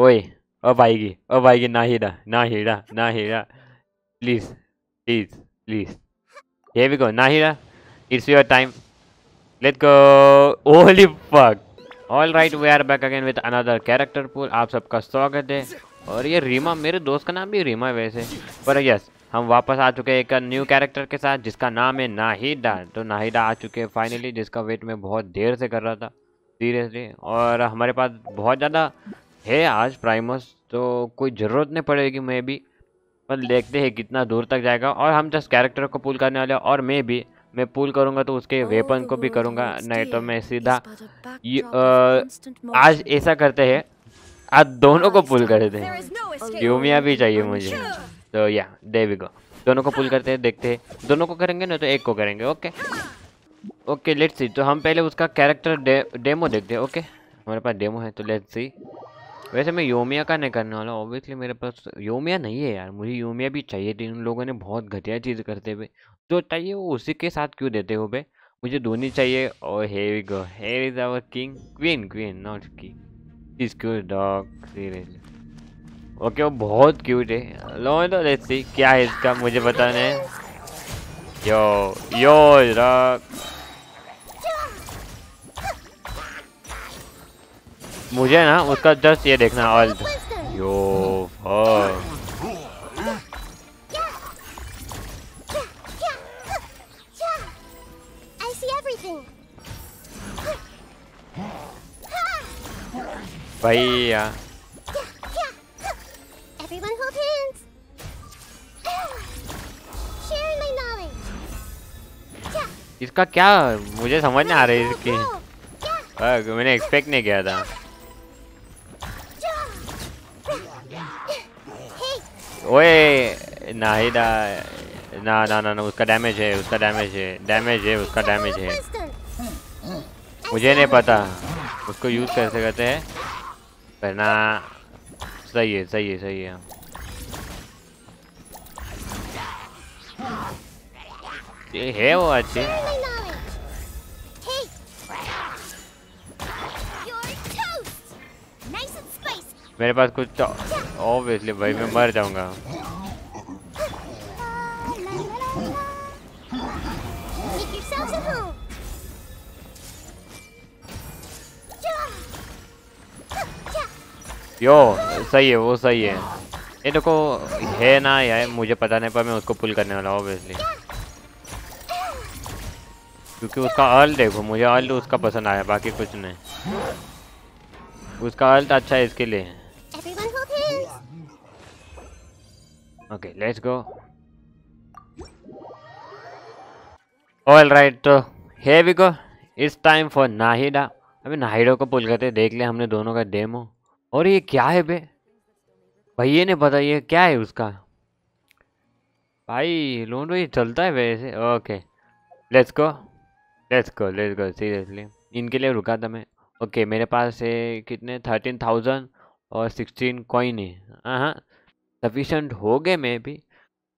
ओए अब भाईगी अब आएगी ना हीरा ना हीरा ना हीरा please please please here we ना हीरा it's your time let go holy fuck all right we are back again with another character pool आप सबका स्वागत है और ये रीमा मेरे दोस्त का नाम भी रीमा है वैसे पर यस हम वापस आ चुके हैं एक न्यू कैरेक्टर के साथ जिसका नाम है नाहिदा तो नाहिदा आ चुके हैं फाइनली जिसका वेट मैं बहुत देर से कर रहा था सीरियसली और हमारे पास बहुत ज़्यादा है आज प्राइमस तो कोई ज़रूरत नहीं पड़ेगी मे भी पर देखते हैं कितना दूर तक जाएगा और हम जस्ट कैरेक्टर को पुल करने वाले और मैं भी मैं पुल करूँगा तो उसके वेपन oh, को भी करूँगा नहीं तो मैं सीधा आज ऐसा करते हैं आज दोनों को पुल करते हैं यूमिया भी चाहिए मुझे तो या देवी को दोनों को पुल करते हैं देखते हैं दोनों को करेंगे ना तो एक को करेंगे ओके ओके लेट्स सी तो हम पहले उसका कैरेक्टर डे, डेमो देखते हैं ओके हमारे पास डेमो है तो लेट्स सी वैसे मैं योमिया का नहीं करने वाला ऑब्वियसली मेरे पास तो योमिया नहीं है यार मुझे योमिया भी चाहिए थी उन लोगों ने बहुत घटिया चीज़ करते हुए जो तो चाहिए वो उसी के साथ क्यों देते हो बे मुझे धोनी चाहिए और here go here is our king queen queen not king is cure dog seriously okay वो बहुत क्यूट है लो तो लेट्स सी क्या है इसका मुझे बताने यो यो रॉक मुझे ना उसका जस्ट ये देखना ऑल यो भैया इसका क्या मुझे समझ नहीं आ रही इसकी मैंने एक्सपेक्ट नहीं किया था ओए ना ही ना ना ना ना उसका डैमेज है उसका डैमेज है डैमेज है उसका डैमेज है मुझे नहीं पता उसको यूज़ कैसे करते हैं पर ना सही है सही है सही है ये है वो अच्छे मेरे पास कुछ तो- ऑब्वियसली भाई मैं मर जाऊंगा यो सही है वो सही है ये देखो है ना यार मुझे पता नहीं पर मैं उसको पुल करने वाला ऑब्वियसली क्योंकि उसका अल देखो मुझे अल उसका पसंद आया बाकी कुछ नहीं उसका अल्ट अच्छा है इसके लिए Okay, let's go. राइट तो here we go. It's time for Nahida. अबे नाहिडो को पुल करते देख ले हमने दोनों का डेमो और ये क्या है बे भैया ने पता ये क्या है उसका भाई लोन तो ये चलता है वैसे okay let's go let's go let's go seriously इनके लिए रुका था मैं ओके मेरे पास है कितने थर्टीन थाउजेंड और सिक्सटीन कॉइन है हाँ, हाँ। सफिशेंट हो गए मे भी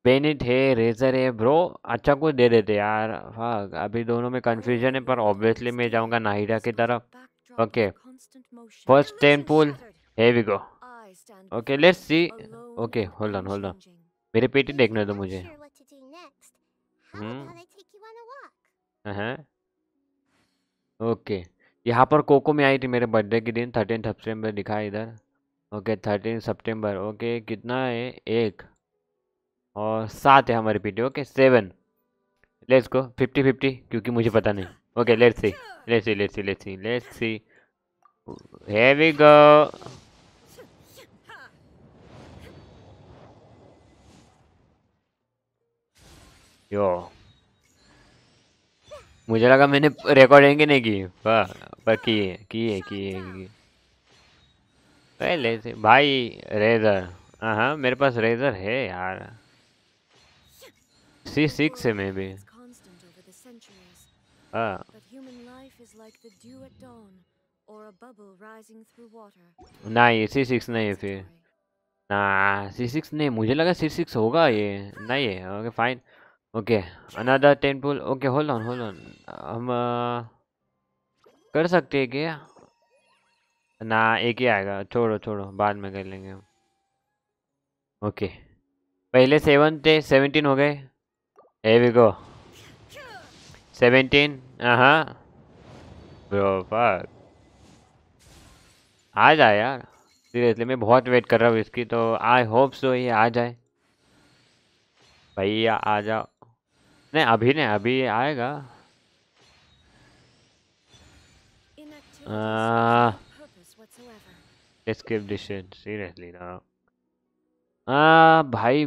बेनिट है रेजर है ब्रो अच्छा कुछ दे देते यार हाँ अभी दोनों में कन्फ्यूजन है पर ऑब्वियसली मैं जाऊंगा नाहिडा की तरफ ओके फर्स्ट टेन पुल है go okay let's see okay hold on hold on मेरे पेटी देखने दो मुझे ओके हम्म। uh-huh। यहाँ पर कोको में आई थी मेरे बर्थडे के दिन थर्टीन सेप्टेम्बर दिखा इधर ओके थर्टीन सितंबर ओके कितना है एक और सात है हमारी pity okay seven let's go fifty fifty क्योंकि मुझे पता नहीं okay let's see let's see let's see let's see let's see here we yo मुझे लगा मैंने रिकॉर्डिंग नहीं की वाह पर की है की है की है, की है। पहले से भाई रेजर हाँ मेरे पास रेजर है यार सी सिक्स है मे भी नहीं सी सिक्स नहीं है फिर ना सी सिक्स नहीं मुझे लगा सी सिक्स होगा ये नहीं है okay fine okay another temple okay hold on hold on हम आ, कर सकते हैं क्या ना एक ही आएगा छोड़ो छोड़ो बाद में कर लेंगे हम ओके पहले सेवन थे सेवनटीन हो गए ए वी गो सेवनटीन हाँ ब्रो फक आ जाए यार सीरियसली मैं बहुत वेट कर रहा हूँ इसकी तो आई होप सो ये आ जाए भैया आ जाओ नहीं अभी नहीं अभी आएगा आ, escape distance seriously ना आ हाँ, भाई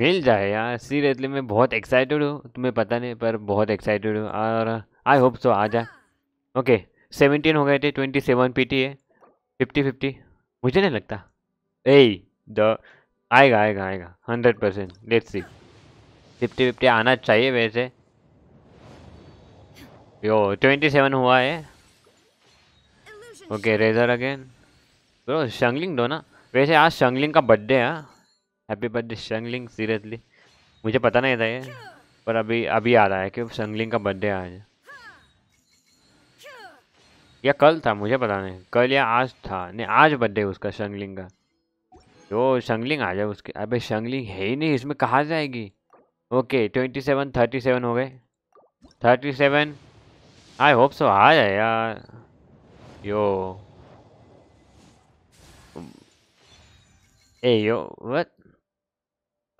मिल जाए यार सीरियसली मैं बहुत एक्साइटेड हूँ तुम्हें पता नहीं पर बहुत एक्साइटेड हूँ और आई होप सो आ जाए ओके सेवनटीन हो गए थे ट्वेंटी सेवन पी टी है फिफ्टी फिफ्टी मुझे नहीं लगता ए द आएगा आएगा आएगा hundred percent let see fifty fifty आना चाहिए वैसे यो ट्वेंटी सेवन हुआ है ओके रेजर अगेन ब्रो तो शंगलिंग दो ना वैसे आज शंगलिंग का बर्थडे है हैप्पी बर्थडे शंगलिंग सीरियसली मुझे पता नहीं था ये पर अभी अभी आ रहा है कि शंगलिंग का बर्थडे आज या कल था मुझे पता नहीं कल या आज था नहीं आज बर्थडे उसका शंगलिंग का जो तो शंगलिंग आ जाए उसके अबे शंगलिंग है ही नहीं इसमें कहाँ जाएगी okay twenty seven thirty seven हो गए thirty seven I hope so आ जाए यार यो ए यो वट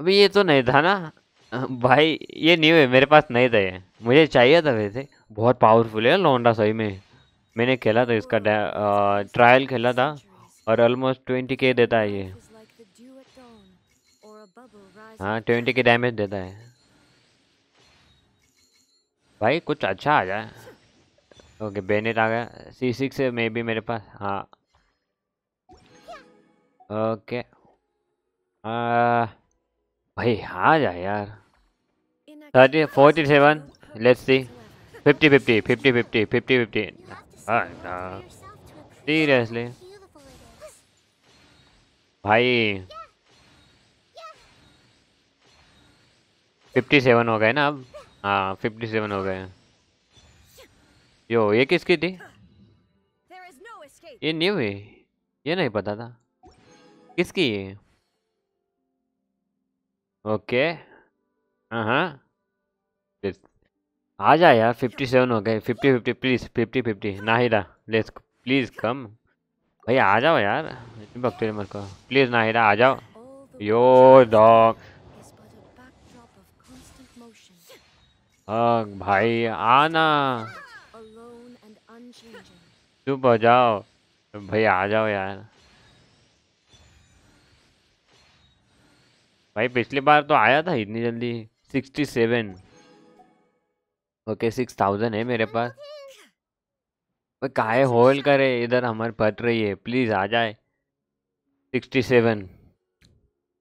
अभी ये तो नहीं था ना भाई ये न्यू है मेरे पास नहीं था ये मुझे चाहिए था वैसे बहुत पावरफुल है लोंडा सही में मैंने खेला था इसका ट्रायल खेला था और ऑलमोस्ट ट्वेंटी के देता है ये हाँ ट्वेंटी के डैमेज देता है भाई कुछ अच्छा आ जाए ओके बेनेट आ गया सी सिक्स मे भी मेरे पास हाँ ओके Uh, भाई हाँ जाए यार thirty forty seven let's see fifty fifty fifty fifty fifty fifty seriously भाई फिफ्टी सेवन हो गए ना अब हाँ फिफ्टी सेवन हो गए यो ये किसकी थी ये न्यू है ये नहीं पता था किसकी है ओके हाँ uh-huh. आ जा यार फिफ्टी सेवन हो गए fifty fifty please fifty fifty नाहिरा लेस प्लीज़ कम भाई आ जाओ यार भक्ति मेरे को प्लीज़ नाहिरा आ जाओ यो डॉग भाई आना चुप हो जाओ भाई आ जाओ यार भाई पिछली बार तो आया था इतनी जल्दी sixty seven okay six thousand है मेरे पास भाई काहे होल्ड करे इधर हमारे फट रही है प्लीज़ आ जाए सिक्सटी सेवन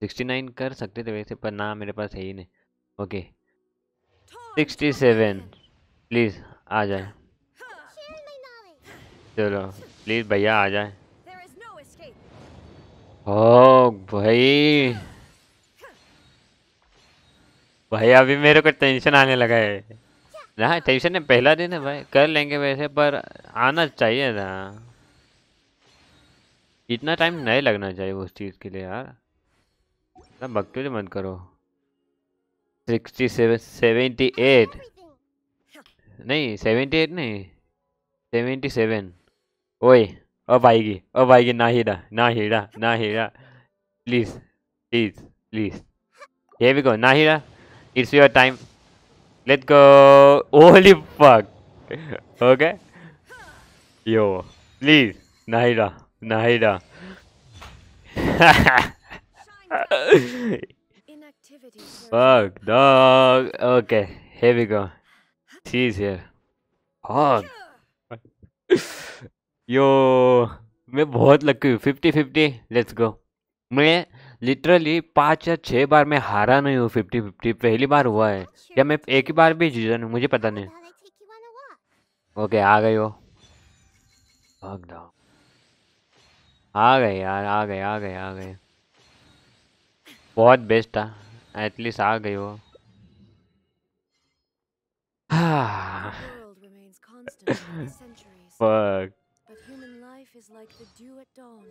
सिक्सटी नाइन कर सकते थे वैसे पर ना मेरे पास है ही नहीं ओके सिक्सटी सेवन प्लीज़ आ जाए चलो प्लीज़ भैया आ जाए ओ भाई भाई अभी मेरे को टेंशन आने लगा है ना टेंशन है पहला दिन है भाई कर लेंगे वैसे पर आना चाहिए ना इतना टाइम नहीं लगना चाहिए उस चीज़ के लिए यार ना बकचोदी मत करो सिक्सटी सेवन सेवेंटी एट नहीं सेवेंटी एट नहीं सेवेंटी सेवन ओए अब आएगी अब आएगी ना हीरा ना हीरा ना हीरा प्लीज़ प्लीज़ प्लीज़ ये भी कहो ना हीरा It's your time. Let's go. Holy fuck. okay. Yo. Please. Naira. Naira. fuck, dog. Okay. Here we go. She's here. Oh. Yo. मैं बहुत lucky 50 fifty let Let's go. मैं लिटरली पाँच या छः बार मैं हारा नहीं हूँ फिफ्टी फिफ्टी पहली बार हुआ है या मैं एक ही बार भी जीता नहीं मुझे पता नहीं ओके आ गए हो भाग दाओ आ गए यार आ गए आ गए आ गए बहुत बेस्ट था एटलीस्ट आ गए हो हाँ। like the dew at dawn.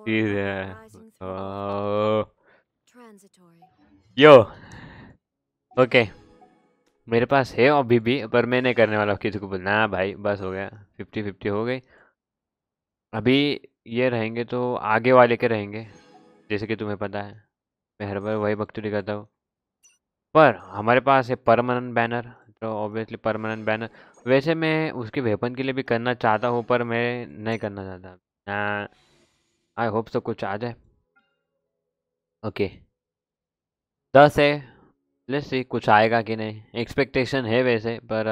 See there. Oh. Yo okay मेरे पास है अभी भी पर मैं नहीं करने वाला किसी को बोल ना हाँ भाई बस हो गया फिफ्टी फिफ्टी हो गई अभी ये रहेंगे तो आगे वाले के रहेंगे जैसे कि तुम्हें पता है मैं हर बार वही भक्ति करता हूँ पर हमारे पास है परमानेंट बैनर तो ऑब्वियसली परमानेंट बैनर वैसे मैं उसके वेपन के लिए भी करना चाहता हूँ पर मैं नहीं करना चाहता ना हाँ। आई होप सो कुछ आ जाए ओके दस है लेट्स सी कुछ आएगा कि नहीं एक्सपेक्टेशन है वैसे पर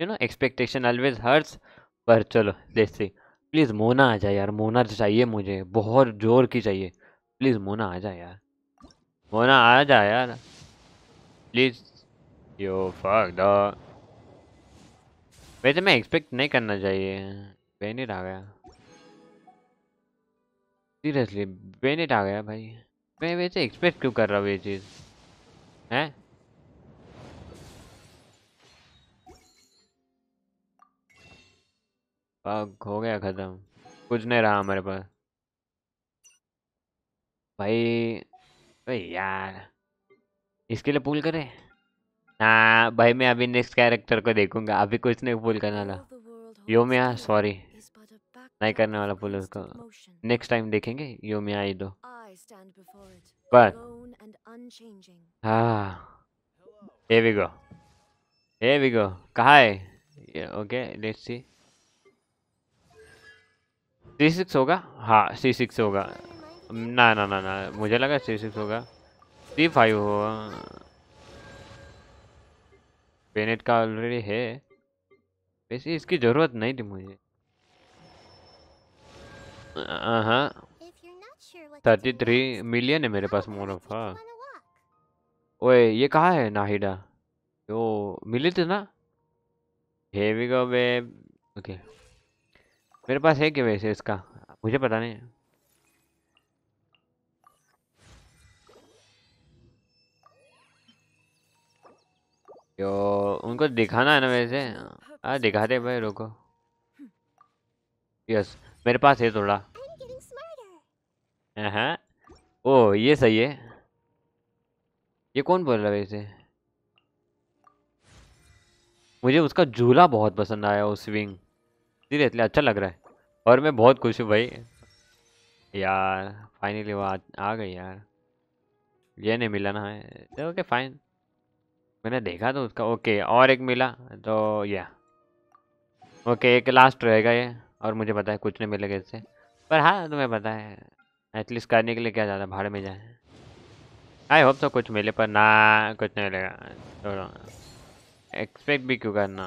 you know expectation always hurts पर चलो लेट्स सी प्लीज़ मोना आ जाए यार मोना तो चाहिए मुझे बहुत जोर की चाहिए प्लीज़ मोना आ जाए यार मोना आ जाए यार प्लीज़ यो फक द वैसे मैं एक्सपेक्ट नहीं करना चाहिए वे नहीं रहा गया सीरियसली बेनेट आ गया भाई मैं वैसे एक्सपेक्ट क्यों कर रहा हूँ ये चीज़ है हो गया ख़त्म कुछ नहीं रहा हमारे पास भाई भाई यार इसके लिए पुल करे हाँ भाई मैं अभी नेक्स्ट कैरेक्टर को देखूंगा अभी कुछ नहीं पुल करना था मैं सॉरी नहीं करने वाला पुल उसको नेक्स्ट टाइम देखेंगे यो में आई दो but हाँ here we go कहाँ है okay okay see see six होगा हाँ सी सिक्स होगा ना ना ना ना मुझे लगा सी सिक्स होगा सी फाइव होगा पेनेट का ऑलरेडी है वैसे इसकी ज़रूरत नहीं थी मुझे हाँ थर्टी थ्री मिलियन है मेरे पास मुनाफा ओए ये कहाँ है नाहिडा यो मिले थे ना हेवी गो वे ओके मेरे पास है क्या वैसे इसका मुझे पता नहीं यो उनको दिखाना है ना वैसे हाँ दिखा दे भाई रोको यस hmm. मेरे पास है थोड़ा हाँ ओ ये सही है ये कौन बोल रहा है इसे मुझे उसका झूला बहुत पसंद आया वो स्विंग धीरे अच्छा लग रहा है और मैं बहुत खुश हूँ भाई यार फाइनली वो आ, आ गई यार ये नहीं मिला ना है ओके फाइन मैंने देखा तो उसका ओके और एक मिला तो या ओके एक लास्ट रहेगा ये और मुझे पता है कुछ नहीं मिलेगा इससे पर हाँ तुम्हें पता है एटलीस्ट करने के लिए क्या ज़्यादा भाड़ में जाए आई होप तो कुछ मिले पर ना कुछ नहीं मिलेगा छोड़ो एक्सपेक्ट भी क्यों करना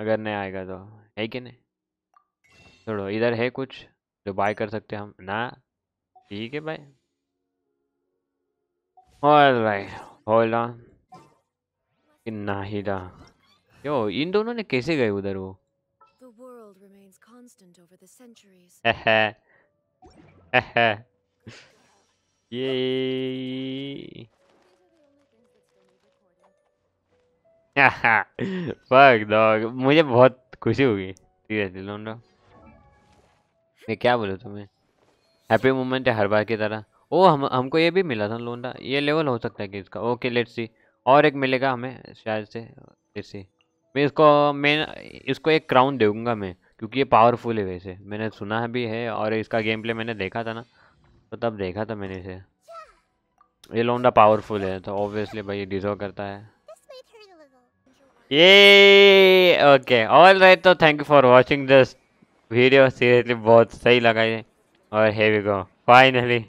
अगर नहीं आएगा तो है कि नहीं छोड़ो इधर है कुछ जो बाय कर सकते हम ना ठीक है भाई ऑल राइट ना ही नाहिदा यो इन दोनों ने कैसे गए उधर वो constant over the centuries. Yay! Fuck dog. मुझे बहुत खुशी होगी सीरियसली लोंडो मैं क्या बोलूँ तुम्हें हैप्पी मोमेंट है हर बार की तरह ओ हम हमको ये भी मिला था लोंडा ये लेवल हो सकता है कि इसका ओके लेट सी और एक मिलेगा हमें शायद से लेट्स सी मैं इसको मैं इसको एक क्राउन दूंगा मैं क्योंकि ये पावरफुल है वैसे मैंने सुना भी है और इसका गेम प्ले मैंने देखा था ना तो तब देखा था मैंने इसे ये लौंडा पावरफुल है तो ऑब्वियसली भाई ये डिजर्व करता है ये ओके ऑल राइट तो thank you for watching this video seriously बहुत सही लगा ये और है वी गो फाइनली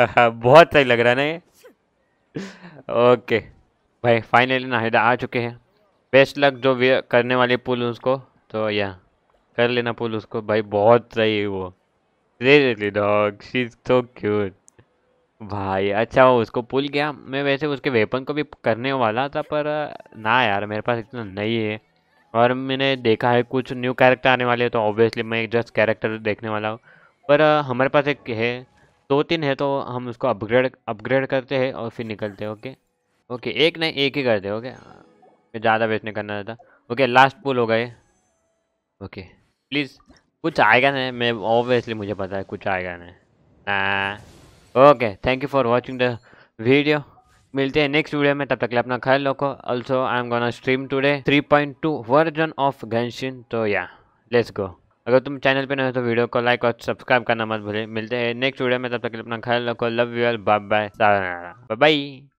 बहुत सही लग रहा है ना ये ओके भाई फाइनली ना आ चुके हैं बेस्ट लक जो करने वाले पुल उसको तो या कर लेना पुल उसको भाई बहुत सही है वो seriously dog she is so cute भाई अच्छा वो उसको पुल गया मैं वैसे उसके वेपन को भी करने वाला था पर ना यार मेरे पास इतना नहीं है और मैंने देखा है कुछ न्यू कैरेक्टर आने वाले हैं तो ऑब्वियसली मैं जस्ट कैरेक्टर देखने वाला हूँ पर हमारे पास एक है दो तीन है तो हम उसको अपग्रेड अपग्रेड करते हैं और फिर निकलते हैं ओके ओके एक नहीं एक ही करते ओके ज़्यादा वेस्ट नहीं करना चाहता ओके लास्ट पुल हो गए ओके प्लीज़ कुछ आएगा नहीं मैं ऑब्वियसली मुझे पता है कुछ आएगा नहीं okay thank you for watching the video मिलते हैं नेक्स्ट वीडियो में तब तक के अपना ख्याल रखो also I am gonna stream point 3.2 version of Genshin तो या लेट्स गो अगर तुम चैनल पे नए हो तो वीडियो को लाइक और सब्सक्राइब करना मत भूलें मिलते हैं नेक्स्ट वीडियो में तब तक के अपना ख्याल रखो love you bye bye bye